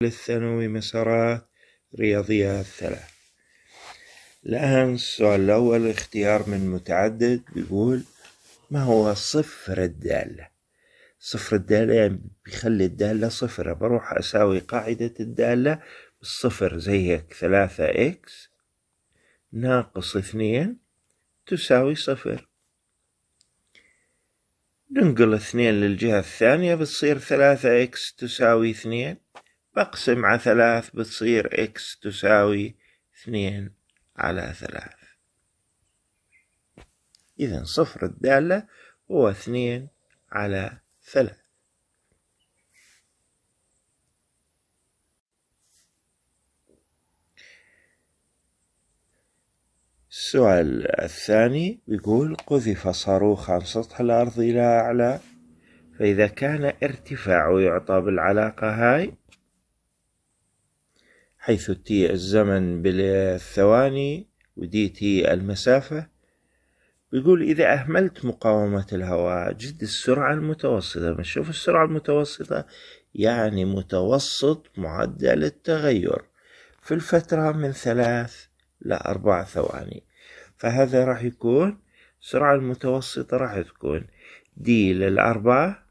للثانوي مسارات رياضية الثلاث الآن السؤال الأول اختيار من متعدد بيقول ما هو صفر الدالة صفر الدالة يعني بيخلي الدالة صفر بروح أساوي قاعدة الدالة بالصفر زي هيك ثلاثة إكس ناقص اثنين تساوي صفر ننقل اثنين للجهة الثانية بتصير ثلاثة إكس تساوي اثنين بقسم على ثلاث بتصير إكس تساوي اثنين على ثلاث إذا صفر الدالة هو اثنين على ثلاث السؤال الثاني بيقول قذف صاروخ عن سطح الأرض إلى أعلى فإذا كان ارتفاعه يعطى بالعلاقة هاي حيث تي الزمن بالثواني ودي تي المسافة بيقول إذا أهملت مقاومة الهواء جد السرعة المتوسطة بنشوف السرعة المتوسطة يعني متوسط معدل التغير في الفترة من ثلاث لأربع ثواني فهذا راح يكون السرعة المتوسطة راح تكون دي للأربعة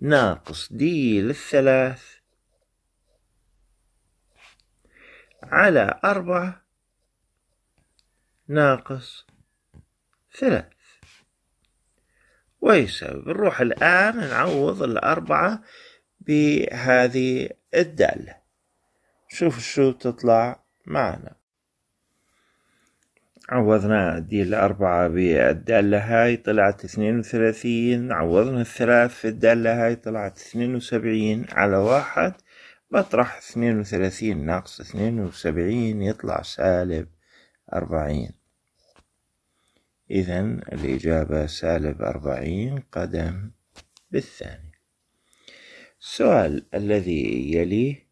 ناقص دي للثلاث على أربعة ناقص ثلاث ويساوي بنروح الآن نعوض الأربعة بهذه الدالة شوف شو تطلع معنا عوضنا دي الأربعة بالدالة هاي طلعت اثنين وثلاثين عوضنا الثلاث في الدالة هاي طلعت اثنين وسبعين على واحد بطرح اثنين وثلاثين ناقص اثنين وسبعين يطلع سالب أربعين إذا الإجابة سالب أربعين قدم بالثاني السؤال الذي يليه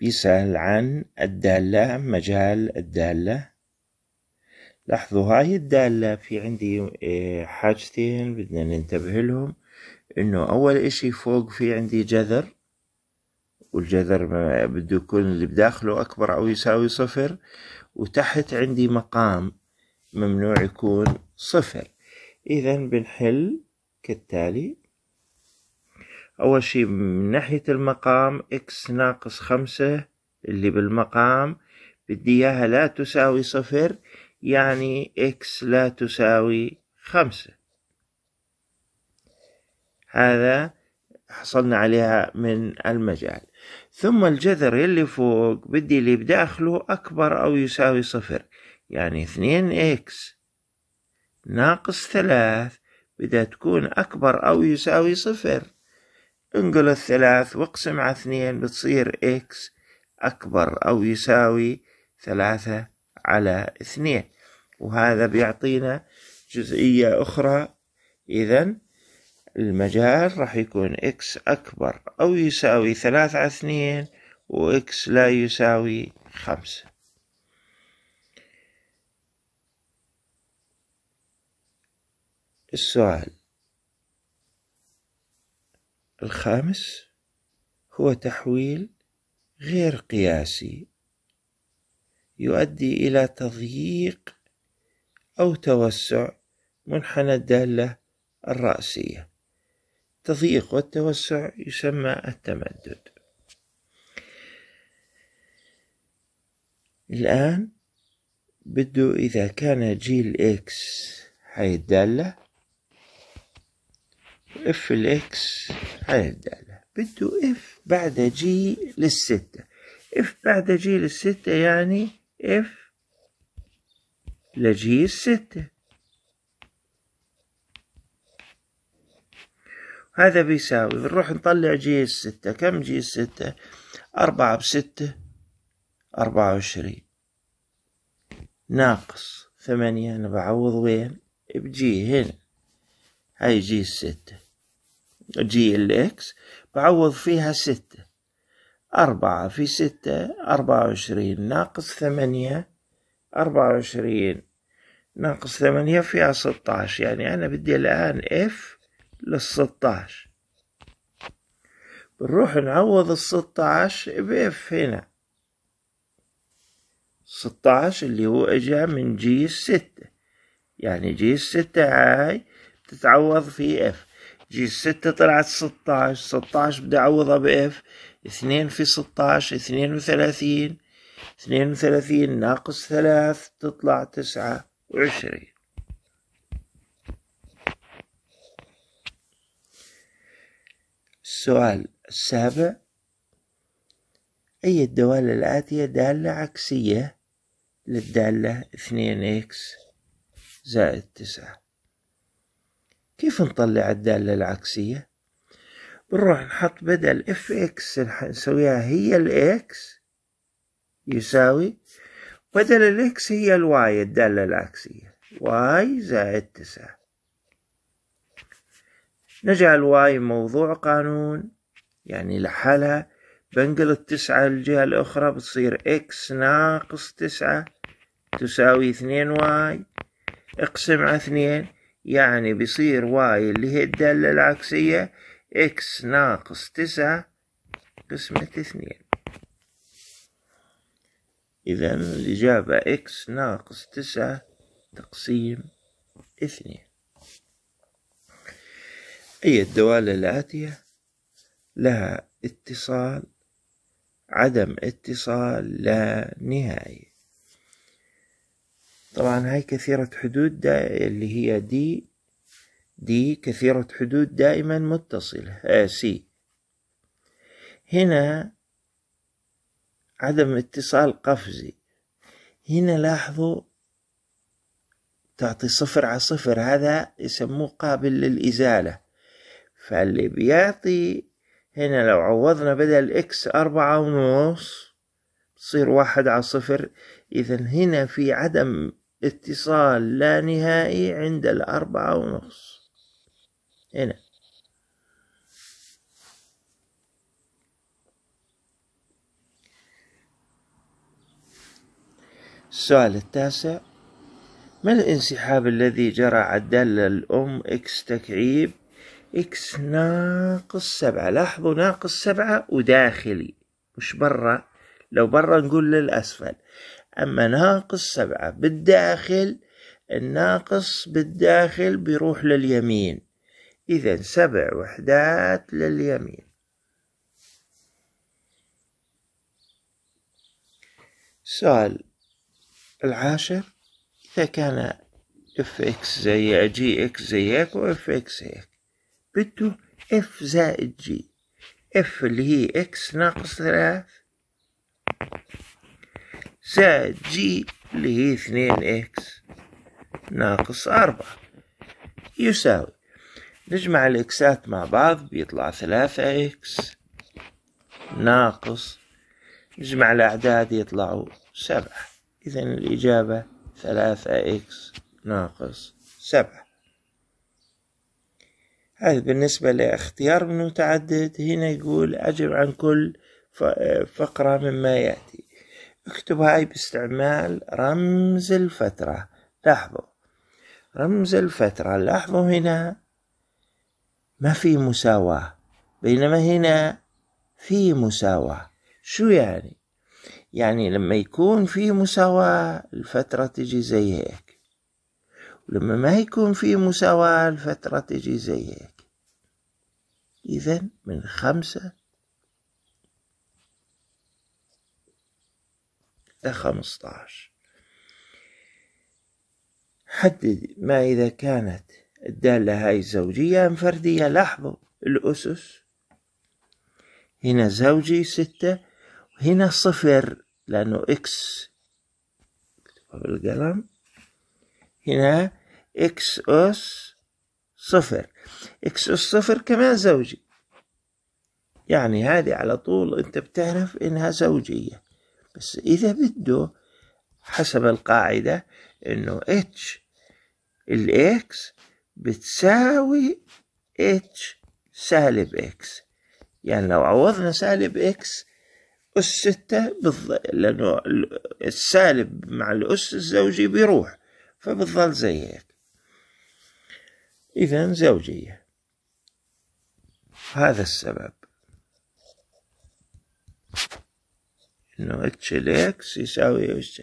بيسأل عن الدالة مجال الدالة لاحظوا هاي الدالة في عندي إيه، حاجتين بدنا ننتبه لهم انه اول اشي فوق في عندي جذر والجذر بده يكون اللي بداخله اكبر او يساوي صفر وتحت عندي مقام ممنوع يكون صفر اذا بنحل كالتالي أول شي من ناحية المقام إكس ناقص خمسة اللي بالمقام بدي إياها لا تساوي صفر يعني إكس لا تساوي خمسة هذا حصلنا عليها من المجال ثم الجذر اللي فوق بدي اللي بداخله أكبر أو يساوي صفر يعني اثنين إكس ناقص ثلاث بدها تكون أكبر أو يساوي صفر انقل الثلاث واقسم على اثنين بتصير اكس أكبر أو يساوي ثلاثة على اثنين وهذا بيعطينا جزئية أخرى إذا المجال راح يكون إكس أكبر أو يساوي ثلاثة على اثنين وإكس لا يساوي خمسة السؤال الخامس هو تحويل غير قياسي يؤدي إلى تضييق أو توسع منحنى الدالة الرأسية التضييق والتوسع يسمى التمدد الآن بده إذا كان جيل إكس هاي الدالة اف الاكس الدالة بده اف بعد جي للستة اف بعد جي للستة يعني اف لجي الستة هذا بيساوي بنروح نطلع جي الستة كم جي الستة أربعة بستة أربعة وعشرين ناقص ثمانية أنا بعوض وين بجي هنا هاي جي الستة جي ال اكس بعوض فيها ستة أربعة في ستة أربعة وعشرين ناقص ثمانية أربعة وعشرين ناقص ثمانية فيها ستاش يعني أنا بدي الآن اف للستاش بنروح نعوض الستاش باف هنا ستاش اللي هو اجا من جي الستة يعني جي الستة هاي بتتعوض في اف جي ستة طلعت 16 16 بدي أعوضها بإف اثنين في 16 اثنين وثلاثين اثنين وثلاثين ناقص ثلاث تطلع تسعة وعشرين السؤال السابع أي الدوال الآتية دالة عكسية للدالة اثنين إكس زائد تسعة كيف نطلع الدالة العكسية بنروح نحط بدل اف اكس نسويها هي الاكس يساوي بدل الاكس هي الواي الدالة العكسية واي زائد تسعة نجعل واي موضوع قانون يعني لحالها بنقل التسعة للجهة الأخرى بتصير إكس ناقص تسعة تساوي اثنين واي اقسم على اثنين يعني بيصير واي اللي هي الدالة العكسية إكس ناقص تسعة قسمة اثنين إذا الإجابة إكس ناقص تسعة تقسيم اثنين أي الدوالة الآتية لها اتصال عدم اتصال لا نهائي طبعا هاي كثيرة حدود اللي هي دي دي كثيرة حدود دائما متصلة سي آه، هنا عدم اتصال قفزي هنا لاحظوا تعطي صفر على صفر هذا يسموه قابل للإزالة فاللي بيعطي هنا لو عوضنا بدل إكس أربعة ونص تصير واحد على صفر إذا هنا في عدم اتصال لا نهائي عند الأربعة ونص هنا السؤال التاسع ما الانسحاب الذي جرى عدل الأم إكس تكعيب إكس ناقص سبعة لاحظوا ناقص سبعة وداخلي مش برا لو برا نقول للأسفل أما ناقص سبعة بالداخل الناقص بالداخل بيروح لليمين إذا سبع وحدات لليمين سؤال العاشر إذا كان اف اكس زي جي اكس زي هيك واف اكس هيك بده اف زائد جي اف اللي هي اكس ناقص ثلاث زائد جي اللي هي اثنين اكس ناقص أربعة يساوي نجمع الإكسات مع بعض بيطلع ثلاثة إكس ناقص نجمع الأعداد يطلعوا سبعة إذا الإجابة ثلاثة إكس ناقص سبعة هذا بالنسبة لاختيار من متعدد هنا يقول أجب عن كل فقرة مما يأتي اكتب هاي باستعمال رمز الفترة لاحظوا رمز الفترة لاحظوا هنا ما في مساواة بينما هنا في مساواة شو يعني يعني لما يكون في مساواة الفترة تجي زي هيك ولما ما يكون في مساواة الفترة تجي زي هيك إذا من خمسة ده 15 حدد ما إذا كانت الدالة هاي زوجية أم فردية لاحظوا الأسس هنا زوجي ستة وهنا صفر لأنه إكس بالقلم هنا إكس أس صفر إكس أس صفر كمان زوجي يعني هذه على طول أنت بتعرف إنها زوجية بس إذا بده حسب القاعدة إنه اتش الإكس بتساوي اتش سالب إكس يعني لو عوضنا سالب إكس أس ستة بالض... لأنه السالب مع الأس الزوجي بيروح فبتظل زي هيك إذا زوجية هذا السبب انه اتش الاكس يساوي اتش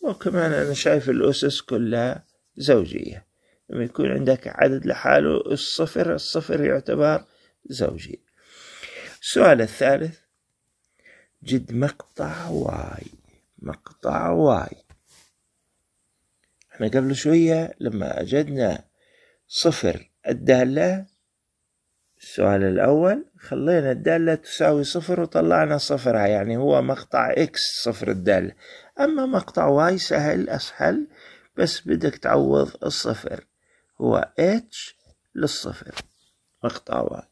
وكمان انا شايف الاسس كلها زوجية لما يكون عندك عدد لحاله الصفر الصفر يعتبر زوجي السؤال الثالث جد مقطع واي مقطع واي احنا قبل شوية لما أجدنا صفر الدالة السؤال الأول خلينا الدالة تساوي صفر وطلعنا صفرها يعني هو مقطع إكس صفر الدالة أما مقطع واي سهل أسهل بس بدك تعوض الصفر هو اتش للصفر مقطع واي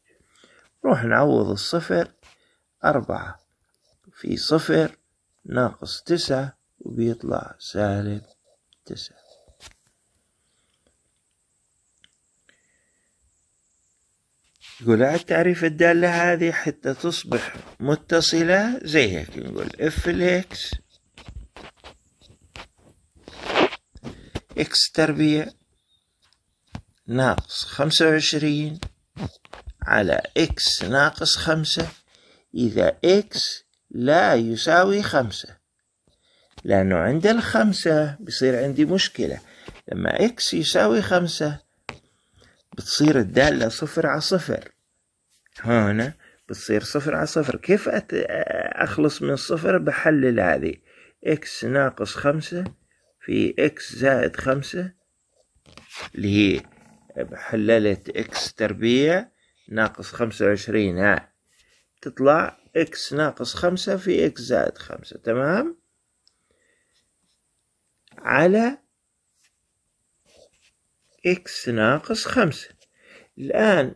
نروح نعوض الصفر أربعة في صفر ناقص تسعة وبيطلع سالب تسعة يقول التعريف الدالة هذه حتى تصبح متصلة زي هيك نقول اف الاكس اكس تربيع ناقص خمسة وعشرين على اكس ناقص خمسة إذا اكس لا يساوي خمسة لأنه عند الخمسة بصير عندي مشكلة لما اكس يساوي خمسة بتصير الدالة صفر على صفر هنا بتصير صفر على صفر كيف أت... أخلص من الصفر بحلل هذه إكس ناقص خمسة في إكس زائد خمسة اللي هي بحللت إكس تربيع ناقص خمسة وعشرين ها تطلع إكس ناقص خمسة في إكس زائد خمسة تمام على إكس ناقص خمسة الآن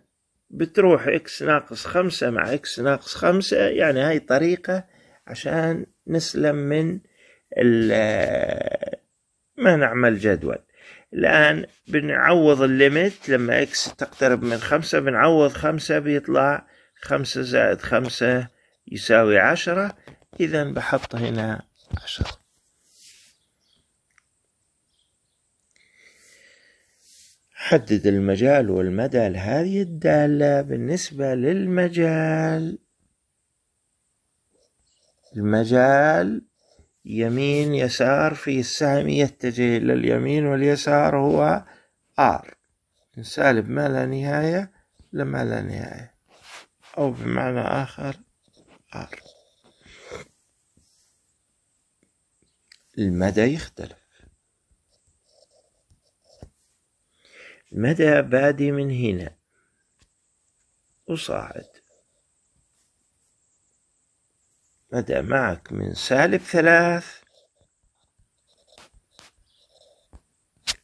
بتروح إكس ناقص خمسة مع إكس ناقص خمسة يعني هاي طريقة عشان نسلم من ما نعمل جدول الآن بنعوض الليمت لما إكس تقترب من خمسة بنعوض خمسة بيطلع خمسة زائد خمسة يساوي عشرة إذا بحط هنا عشرة حدد المجال والمدى لهذه الدالة بالنسبة للمجال المجال يمين يسار في السهم يتجه إلى اليمين واليسار هو R سالب ما لا نهاية لما لا نهاية أو بمعنى آخر R المدى يختلف مدى بادي من هنا وصاعد مدى معك من سالب ثلاث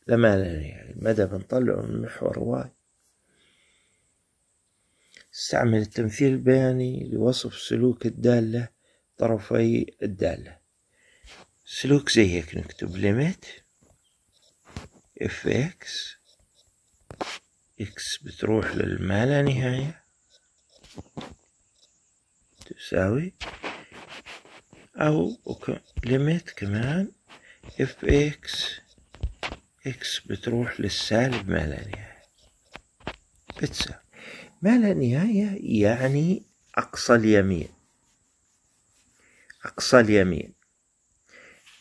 لما يعني المدى بنطلعه من محور واي استعمل التمثيل البياني لوصف سلوك الدالة طرفي الدالة سلوك زي هيك نكتب ليميت اف اكس إكس بتروح للما نهاية تساوي أو ليميت كمان اف اكس اكس بتروح للسالب ما لا نهاية بتساوي ما لا نهاية يعني أقصى اليمين أقصى اليمين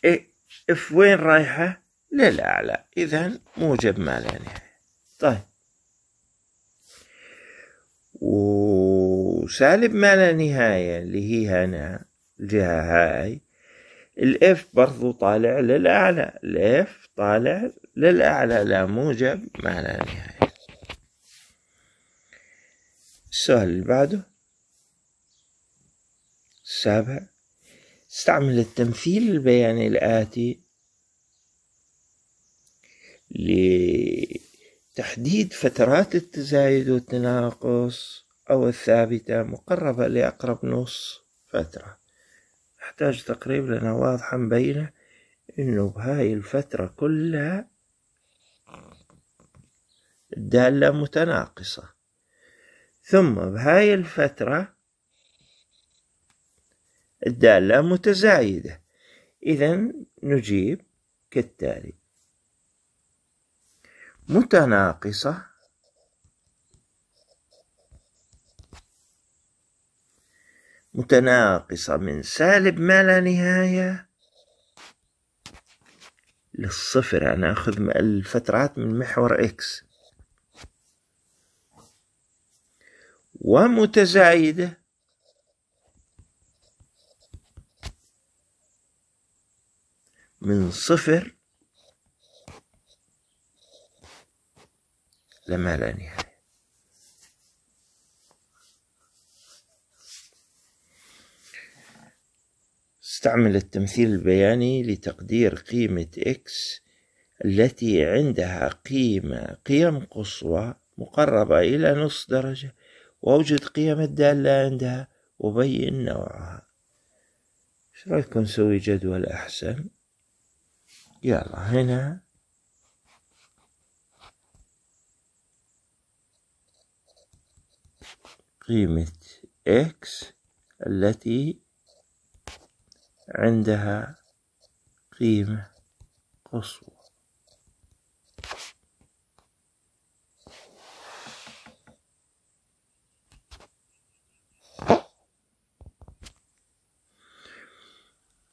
إيه، اف وين رايحة للأعلى إذا موجب ما لا نهاية طيب وسالب ما لا نهاية اللي هي هنا الجهة هاي الاف برضو طالع للأعلى الاف طالع للأعلى لا موجب ما لا نهاية السؤال اللي بعده السابع استعمل التمثيل البياني الآتي تحديد فترات التزايد والتناقص أو الثابتة مقربة لأقرب نص فترة نحتاج لنا واضحة مبينة إنه بهاي الفترة كلها الدالة متناقصة ثم بهاي الفترة الدالة متزايدة إذا نجيب كالتالي متناقصة متناقصة من سالب ما لا نهاية للصفر أنا أخذ الفترات من محور إكس ومتزايدة من صفر لما لا نهاية استعمل التمثيل البياني لتقدير قيمة X التي عندها قيمة قيم قصوى مقربة إلى نصف درجة وأوجد قيم الدالة عندها وبين نوعها شو رايكم نسوي جدول أحسن يلا هنا قيمة x التي عندها قيمة قصوى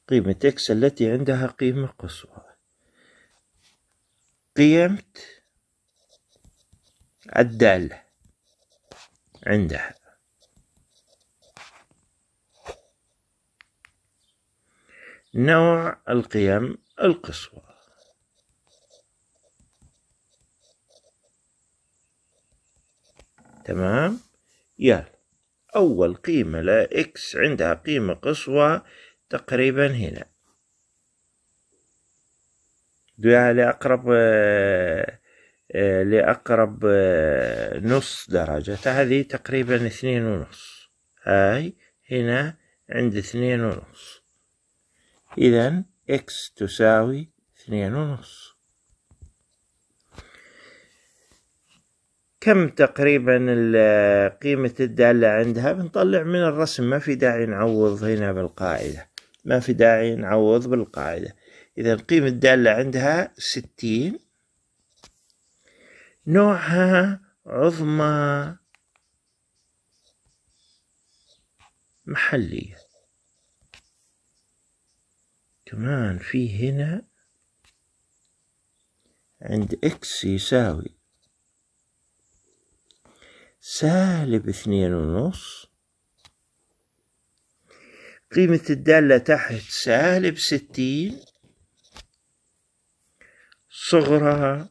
قيمة x التي عندها قيمة قصوى قيمة الدالة عندها نوع القيم القصوى تمام يا أول قيمة لا إكس عندها قيمة قصوى تقريبا هنا لأقرب لأقرب نص درجة هذه تقريبا اثنين ونص هاي هنا عند اثنين ونص إذا إكس تساوي اثنين ونص كم تقريبا قيمة الدالة عندها بنطلع من الرسم ما في داعي نعوض هنا بالقاعدة ما في داعي نعوض بالقاعدة إذا قيمة الدالة عندها ستين نوعها عظمى محلية كمان في هنا عند إكس يساوي سالب اثنين ونص قيمة الدالة تحت سالب ستين صغرها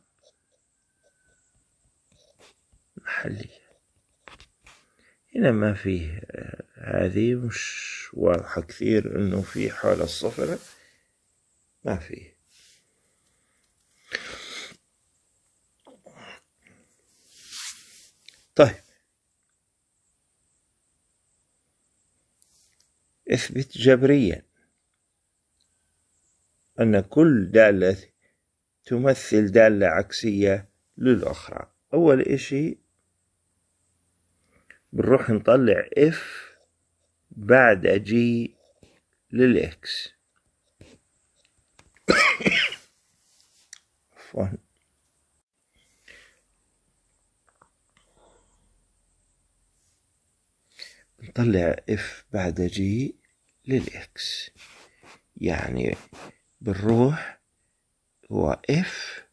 محلية هنا ما فيه آه، هذه مش واضحة كثير انه في حول الصفر ما في طيب اثبت جبريا أن كل دالة تمثل دالة عكسية للأخرى أول إشي بنروح نطلع اف بعد جي للإكس عفوا نطلع اف بعد جي للاكس يعني بنروح هو اف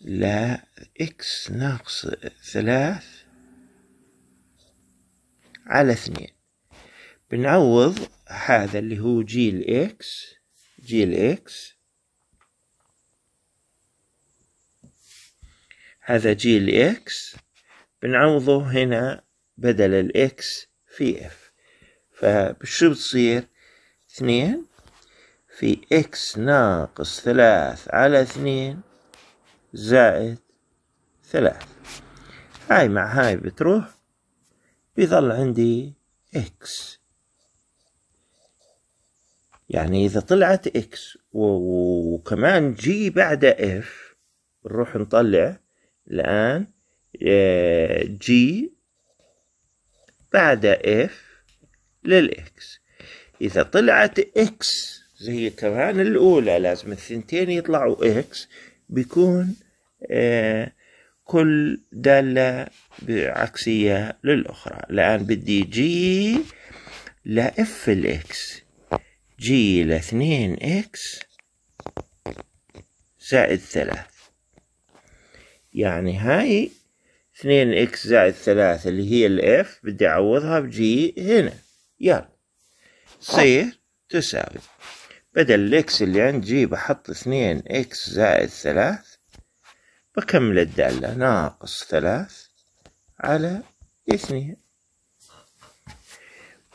لا اكس ناقص ثلاث على اثنين بنعوض هذا اللي هو جي الاكس جي الاكس هذا جي الإكس بنعوضه هنا بدل الإكس في إف فشو بتصير اثنين في إكس ناقص ثلاث على اثنين زائد ثلاث هاي مع هاي بتروح بيظل عندي إكس يعني إذا طلعت إكس وكمان جي بعد إف نروح نطلع الآن جي آه، بعد اف للإكس إذا طلعت إكس زي كمان الأولى لازم الثنتين يطلعوا إكس بيكون آه، كل دالة عكسية للأخرى الآن بدي جي لإف الإكس جي لإثنين إكس زائد ثلاث يعني هاي اثنين اكس زائد ثلاثة اللي هي الاف بدي اعوضها بجي هنا يلا صير تساوي بدل الاكس اللي عند جي بحط اثنين اكس زائد ثلاث بكمل الدالة ناقص ثلاث على اثنين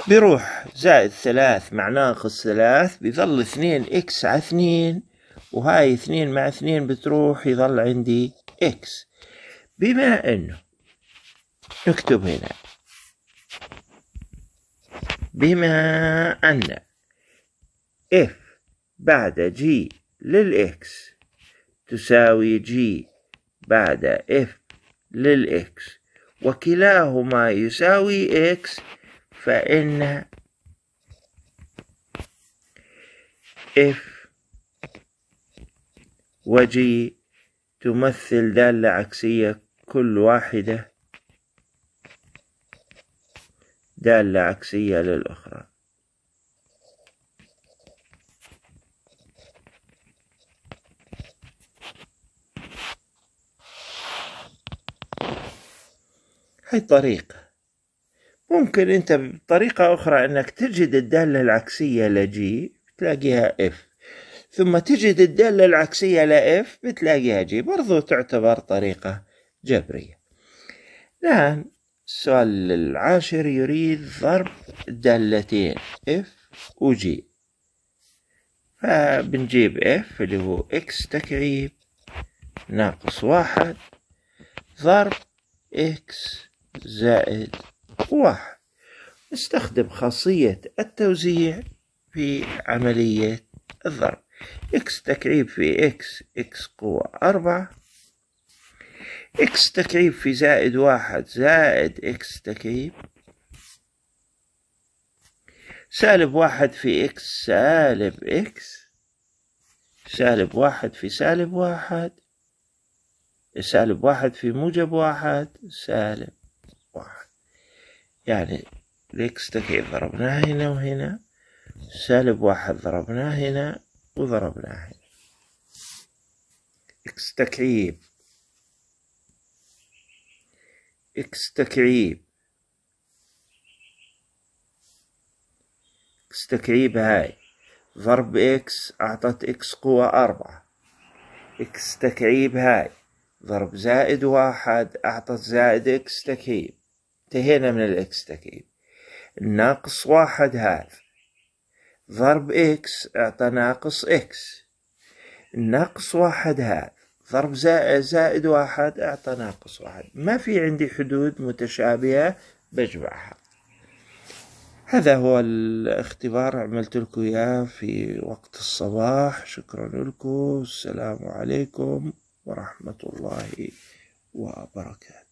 بيروح زائد ثلاث مع ناقص ثلاث بيظل اثنين اكس على اثنين وهاي اثنين مع اثنين بتروح يظل عندي إكس بما أنه نكتب هنا بما أن إف بعد جي للإكس تساوي جي بعد إف للإكس وكلاهما يساوي إكس فإن إف وجي تمثل دالة عكسية كل واحدة دالة عكسية للأخرى هاي طريقة ممكن انت بطريقة اخرى انك تجد الدالة العكسية لجي تلاقيها اف ثم تجد الدالة العكسية لإف بتلاقيها جي برضو تعتبر طريقة جبرية الآن السؤال العاشر يريد ضرب دالتين اف وجي فبنجيب اف اللي هو اكس تكعيب ناقص واحد ضرب اكس زائد واحد نستخدم خاصية التوزيع في عملية الضرب إكس تكعيب في إكس إكس قوة أربعة إكس تكعيب في زائد واحد زائد إكس تكعيب سالب واحد في إكس سالب إكس سالب واحد في سالب واحد سالب واحد في موجب واحد سالب واحد يعني الإكس تكعيب ضربناه هنا وهنا سالب واحد ضربناه هنا وضربناه هنا اكس تكعيب اكس تكعيب اكس تكعيب هاي ضرب اكس اعطت اكس قوة اربعة اكس تكعيب هاي ضرب زائد واحد اعطت زائد اكس تكعيب انتهينا من الاكس تكعيب ناقص واحد هذا ضرب إكس أعطى ناقص إكس ناقص واحد هذا ضرب زائد, زائد واحد أعطى ناقص واحد ما في عندي حدود متشابهة بجمعها هذا هو الاختبار عملت لكم اياه في وقت الصباح شكرا لكم السلام عليكم ورحمة الله وبركاته